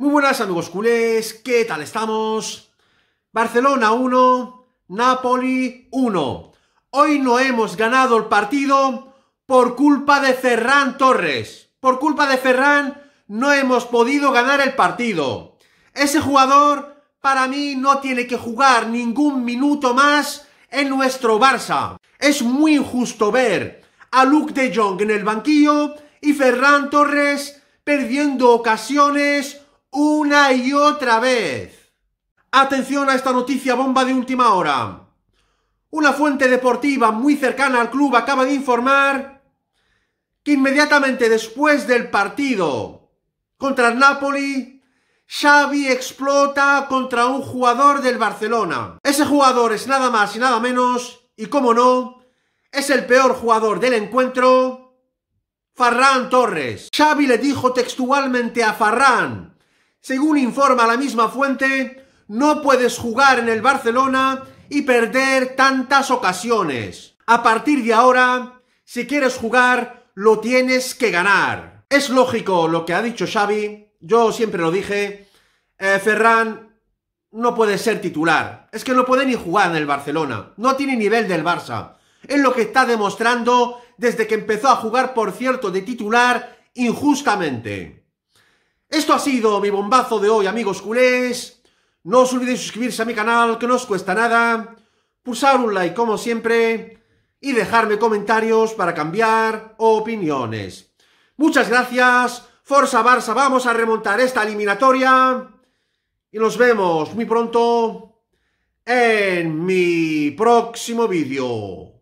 Muy buenas amigos culés, ¿qué tal estamos? Barcelona 1, Napoli 1. Hoy no hemos ganado el partido por culpa de Ferran Torres. Por culpa de Ferran no hemos podido ganar el partido. Ese jugador para mí no tiene que jugar ningún minuto más en nuestro Barça. Es muy injusto ver a Luke de Jong en el banquillo y Ferran Torres perdiendo ocasiones una y otra vez. Atención a esta noticia bomba de última hora. Una fuente deportiva muy cercana al club acaba de informar que inmediatamente después del partido contra el Napoli, Xavi explota contra un jugador del Barcelona. Ese jugador es nada más y nada menos, y como no, es el peor jugador del encuentro, Farrán Torres. Xavi le dijo textualmente a Farran según informa la misma fuente, no puedes jugar en el Barcelona y perder tantas ocasiones. A partir de ahora, si quieres jugar, lo tienes que ganar. Es lógico lo que ha dicho Xavi, yo siempre lo dije, eh, Ferran no puede ser titular, es que no puede ni jugar en el Barcelona, no tiene nivel del Barça. Es lo que está demostrando desde que empezó a jugar, por cierto, de titular injustamente. Esto ha sido mi bombazo de hoy, amigos culés. No os olvidéis suscribirse a mi canal, que no os cuesta nada. Pulsar un like, como siempre. Y dejarme comentarios para cambiar opiniones. Muchas gracias. Forza Barça, vamos a remontar esta eliminatoria. Y nos vemos muy pronto en mi próximo vídeo.